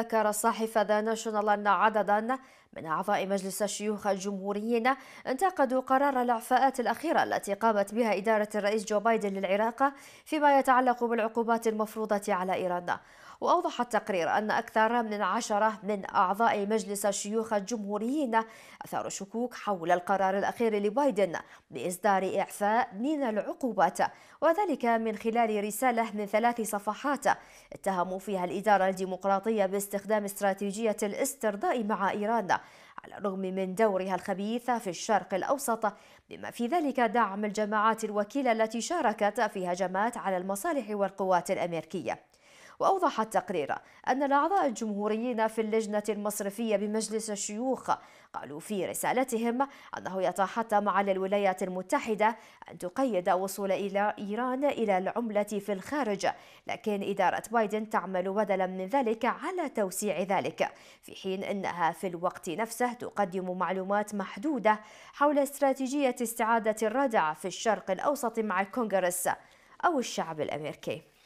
ذكر الصحيفة ذا ناشونال أن عددا من أعضاء مجلس الشيوخ الجمهوريين انتقدوا قرار الإعفاءات الأخيرة التي قامت بها إدارة الرئيس جو بايدن للعراق فيما يتعلق بالعقوبات المفروضة على إيران وأوضح التقرير أن أكثر من عشرة من أعضاء مجلس الشيوخ الجمهوريين أثاروا شكوك حول القرار الأخير لبايدن بإصدار إعفاء من العقوبات وذلك من خلال رسالة من ثلاث صفحات اتهموا فيها الإدارة الديمقراطية باستخدام استراتيجية الاسترضاء مع إيران على الرغم من دورها الخبيث في الشرق الأوسط بما في ذلك دعم الجماعات الوكيلة التي شاركت في هجمات على المصالح والقوات الأمريكية وأوضح التقرير أن الأعضاء الجمهوريين في اللجنة المصرفية بمجلس الشيوخ قالوا في رسالتهم أنه يتحتم على الولايات المتحدة أن تقيد وصول إلى إيران إلى العملة في الخارج لكن إدارة بايدن تعمل بدلا من ذلك على توسيع ذلك في حين أنها في الوقت نفسه تقدم معلومات محدودة حول استراتيجية استعادة الردع في الشرق الأوسط مع الكونغرس أو الشعب الأمريكي